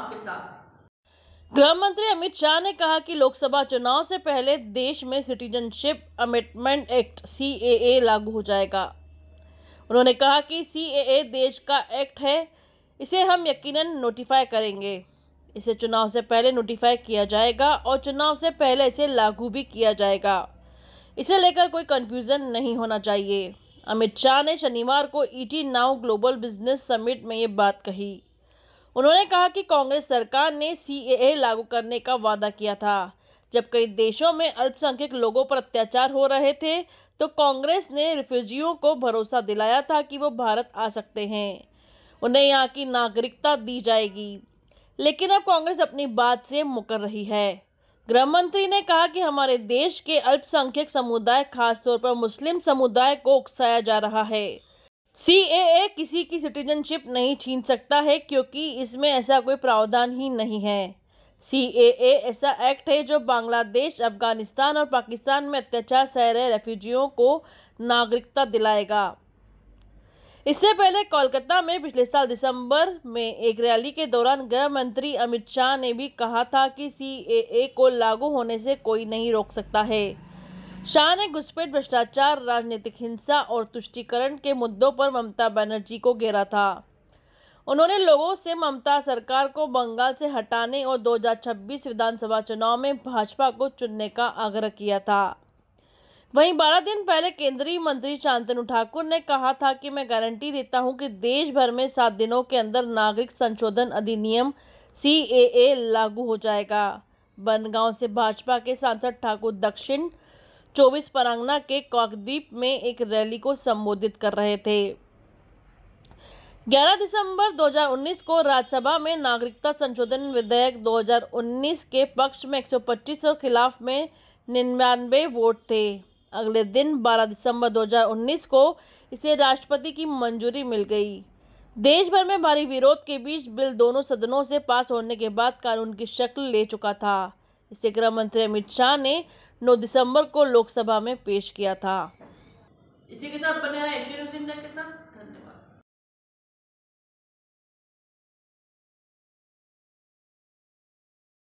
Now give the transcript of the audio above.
आपके साथ गृह मंत्री अमित शाह ने कहा कि लोकसभा चुनाव से पहले देश में सिटीजनशिप अमेंडमेंट एक्ट सी लागू हो जाएगा उन्होंने कहा कि सी देश का एक्ट है इसे हम यकीनन नोटिफाई करेंगे इसे चुनाव से पहले नोटिफाई किया जाएगा और चुनाव से पहले इसे लागू भी किया जाएगा इसे लेकर कोई कंफ्यूजन नहीं होना चाहिए अमित शाह ने शनिवार को ET Now global business summit में ये बात कही उन्होंने कहा कि कांग्रेस सरकार ने सी लागू करने का वादा किया था जब कई देशों में अल्पसंख्यक लोगों पर अत्याचार हो रहे थे तो कांग्रेस ने रिफ्यूजियों को भरोसा दिलाया था कि वो भारत आ सकते हैं उन्हें यहाँ की नागरिकता दी जाएगी लेकिन अब कांग्रेस अपनी बात से मुकर रही है गृह मंत्री ने कहा कि हमारे देश के अल्पसंख्यक समुदाय खासतौर पर मुस्लिम समुदाय को उकसाया जा रहा है सीएए किसी की सिटीजनशिप नहीं छीन सकता है क्योंकि इसमें ऐसा कोई प्रावधान ही नहीं है सीएए ऐसा एक्ट है जो बांग्लादेश अफगानिस्तान और पाकिस्तान में अत्याचार सह रहे रेफ्यूजियों को नागरिकता दिलाएगा इससे पहले कोलकाता में पिछले साल दिसंबर में एक रैली के दौरान गृह मंत्री अमित शाह ने भी कहा था कि सीएए को लागू होने से कोई नहीं रोक सकता है शाह ने घुसपैठ भ्रष्टाचार राजनीतिक हिंसा और तुष्टिकरण के मुद्दों पर ममता बनर्जी को घेरा था उन्होंने लोगों से ममता सरकार को बंगाल से हटाने और 2026 विधानसभा चुनाव में भाजपा को चुनने का आग्रह किया था वहीं 12 दिन पहले केंद्रीय मंत्री शांतनु ठाकुर ने कहा था कि मैं गारंटी देता हूं कि देश भर में सात दिनों के अंदर नागरिक संशोधन अधिनियम सी लागू हो जाएगा बनगांव से भाजपा के सांसद ठाकुर दक्षिण चौबीस परांगना के कौकद्वीप में एक रैली को संबोधित कर रहे थे 11 दिसंबर 2019 को राज्यसभा में नागरिकता संशोधन विधेयक 2019 के पक्ष में 125 और खिलाफ में निन्यानवे वोट थे अगले दिन 12 दिसंबर 2019 को इसे राष्ट्रपति की मंजूरी मिल गई देश भर में भारी विरोध के बीच बिल दोनों सदनों से पास होने के बाद कानून की शक्ल ले चुका था इसे गृह मंत्री अमित शाह ने 9 दिसंबर को लोकसभा में पेश किया था इसी के साथ बने रहे के साथ